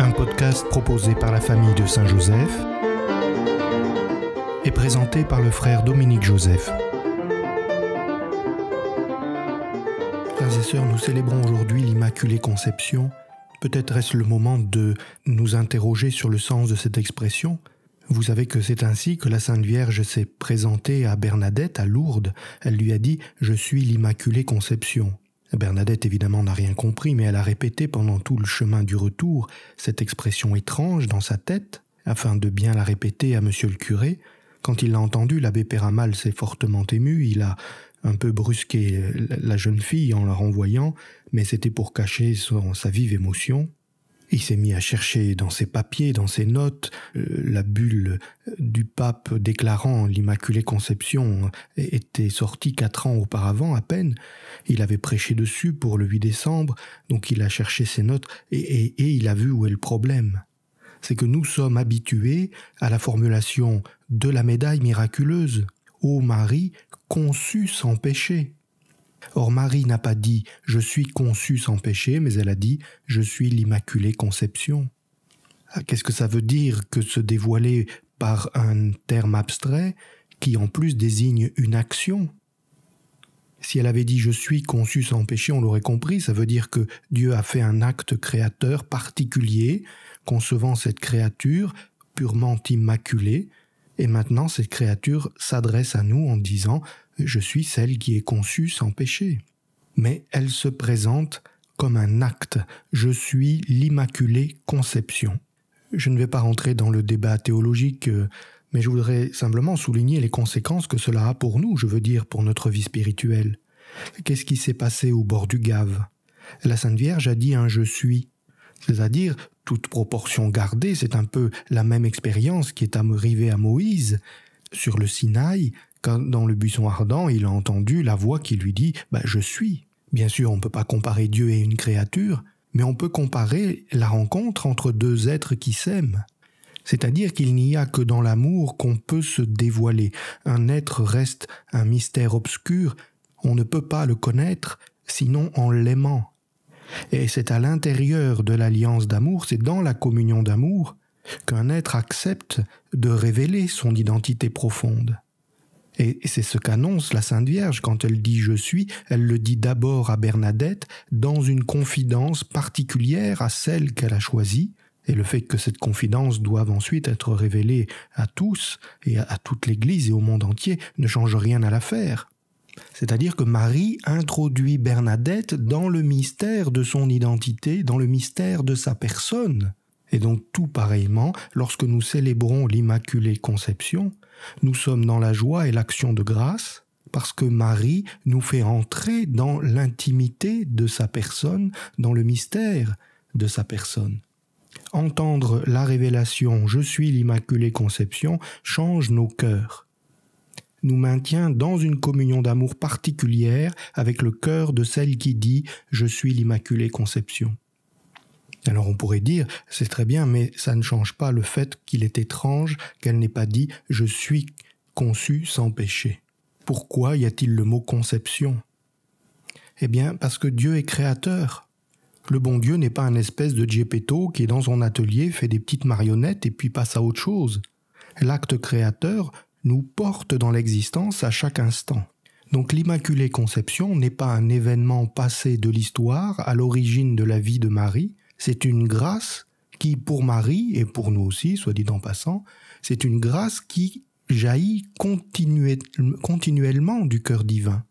un podcast proposé par la famille de Saint-Joseph et présenté par le frère Dominique Joseph. Frères et sœurs, nous célébrons aujourd'hui l'Immaculée Conception. Peut-être est-ce le moment de nous interroger sur le sens de cette expression. Vous savez que c'est ainsi que la Sainte Vierge s'est présentée à Bernadette à Lourdes. Elle lui a dit ⁇ Je suis l'Immaculée Conception ⁇ Bernadette évidemment n'a rien compris, mais elle a répété pendant tout le chemin du retour cette expression étrange dans sa tête, afin de bien la répéter à monsieur le curé. Quand il l'a entendue, l'abbé Péramal s'est fortement ému, il a un peu brusqué la jeune fille en la renvoyant, mais c'était pour cacher son, sa vive émotion. Il s'est mis à chercher dans ses papiers, dans ses notes, euh, la bulle euh, du pape déclarant l'Immaculée Conception euh, était sortie quatre ans auparavant à peine. Il avait prêché dessus pour le 8 décembre, donc il a cherché ses notes et, et, et il a vu où est le problème. C'est que nous sommes habitués à la formulation de la médaille miraculeuse. Ô Marie, conçue sans péché. Or Marie n'a pas dit Je suis conçue sans péché, mais elle a dit Je suis l'Immaculée Conception. Ah, qu'est-ce que ça veut dire que se dévoiler par un terme abstrait qui en plus désigne une action Si elle avait dit Je suis conçue sans péché, on l'aurait compris, ça veut dire que Dieu a fait un acte créateur particulier, concevant cette créature purement immaculée, et maintenant cette créature s'adresse à nous en disant je suis celle qui est conçue sans péché. Mais elle se présente comme un acte, je suis l'Immaculée Conception. Je ne vais pas rentrer dans le débat théologique, euh, mais je voudrais simplement souligner les conséquences que cela a pour nous, je veux dire pour notre vie spirituelle. Qu'est-ce qui s'est passé au bord du Gave La Sainte Vierge a dit un je suis, c'est-à-dire toute proportion gardée, c'est un peu la même expérience qui est arrivée à Moïse sur le Sinaï dans le buisson ardent, il a entendu la voix qui lui dit bah, Je suis. Bien sûr, on ne peut pas comparer Dieu et une créature, mais on peut comparer la rencontre entre deux êtres qui s'aiment. C'est-à-dire qu'il n'y a que dans l'amour qu'on peut se dévoiler. Un être reste un mystère obscur, on ne peut pas le connaître sinon en l'aimant. Et c'est à l'intérieur de l'alliance d'amour, c'est dans la communion d'amour, qu'un être accepte de révéler son identité profonde. Et, c'est ce qu'annonce la Sainte Vierge quand elle dit je suis, elle le dit d'abord à Bernadette dans une confidence particulière à celle qu'elle a choisie, et le fait que cette confidence doive ensuite être révélée à tous et à toute l'Église et au monde entier ne change rien à l'affaire. C'est-à-dire que Marie introduit Bernadette dans le mystère de son identité, dans le mystère de sa personne. Et donc tout pareillement, lorsque nous célébrons l'Immaculée Conception, nous sommes dans la joie et l'action de grâce parce que Marie nous fait entrer dans l'intimité de sa personne, dans le mystère de sa personne. Entendre la révélation Je suis l'Immaculée Conception change nos cœurs, nous maintient dans une communion d'amour particulière avec le cœur de celle qui dit Je suis l'Immaculée Conception. Alors on pourrait dire, c'est très bien, mais ça ne change pas le fait qu'il est étrange qu'elle n'ait pas dit ⁇ Je suis conçu sans péché ⁇ Pourquoi y a-t-il le mot conception Eh bien parce que Dieu est créateur. Le bon Dieu n'est pas un espèce de Gepetto qui dans son atelier fait des petites marionnettes et puis passe à autre chose. L'acte créateur nous porte dans l'existence à chaque instant. Donc l'Immaculée Conception n'est pas un événement passé de l'histoire à l'origine de la vie de Marie, c'est une grâce qui, pour Marie et pour nous aussi, soit dit en passant, c'est une grâce qui jaillit continuellement du cœur divin.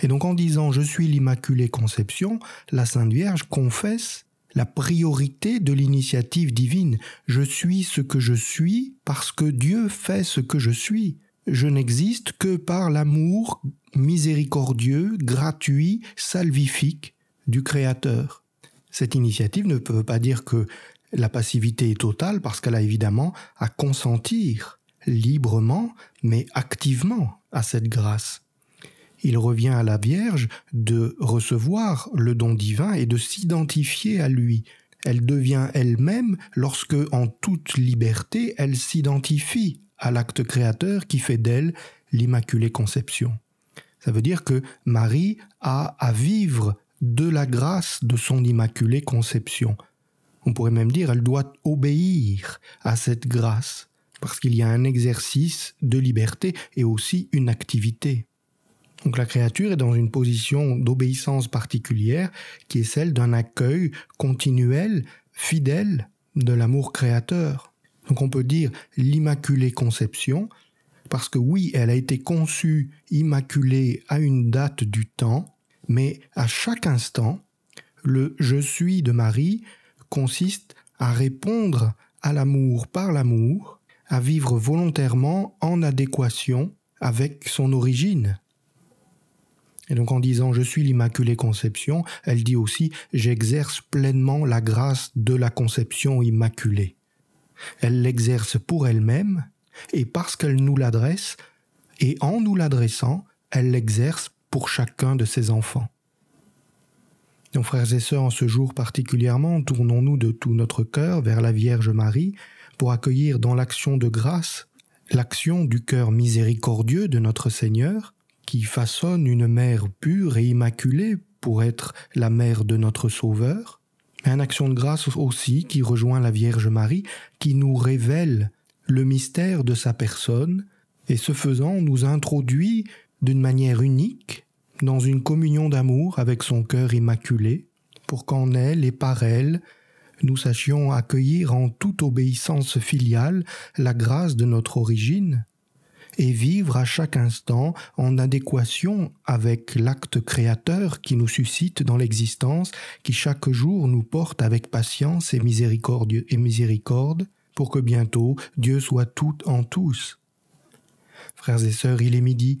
Et donc en disant je suis l'Immaculée Conception, la Sainte Vierge confesse la priorité de l'initiative divine. Je suis ce que je suis parce que Dieu fait ce que je suis. Je n'existe que par l'amour miséricordieux, gratuit, salvifique du Créateur. Cette initiative ne peut pas dire que la passivité est totale parce qu'elle a évidemment à consentir librement mais activement à cette grâce. Il revient à la Vierge de recevoir le don divin et de s'identifier à lui. Elle devient elle-même lorsque, en toute liberté, elle s'identifie à l'acte créateur qui fait d'elle l'Immaculée Conception. Ça veut dire que Marie a à vivre de la grâce de son immaculée conception. On pourrait même dire, elle doit obéir à cette grâce, parce qu'il y a un exercice de liberté et aussi une activité. Donc la créature est dans une position d'obéissance particulière qui est celle d'un accueil continuel, fidèle de l'amour créateur. Donc on peut dire l'immaculée conception, parce que oui, elle a été conçue immaculée à une date du temps, mais à chaque instant, le je suis de Marie consiste à répondre à l'amour par l'amour, à vivre volontairement en adéquation avec son origine. Et donc en disant je suis l'Immaculée Conception, elle dit aussi j'exerce pleinement la grâce de la conception immaculée. Elle l'exerce pour elle-même et parce qu'elle nous l'adresse, et en nous l'adressant, elle l'exerce pour chacun de ses enfants. nos frères et sœurs, en ce jour particulièrement, tournons-nous de tout notre cœur vers la Vierge Marie pour accueillir dans l'action de grâce l'action du cœur miséricordieux de notre Seigneur, qui façonne une mère pure et immaculée pour être la mère de notre Sauveur, mais une action de grâce aussi qui rejoint la Vierge Marie, qui nous révèle le mystère de sa personne, et ce faisant nous introduit d'une manière unique, dans une communion d'amour avec son cœur immaculé, pour qu'en elle et par elle, nous sachions accueillir en toute obéissance filiale la grâce de notre origine, et vivre à chaque instant en adéquation avec l'acte créateur qui nous suscite dans l'existence, qui chaque jour nous porte avec patience et miséricorde, et miséricorde pour que bientôt Dieu soit tout en tous. Frères et sœurs, il est midi,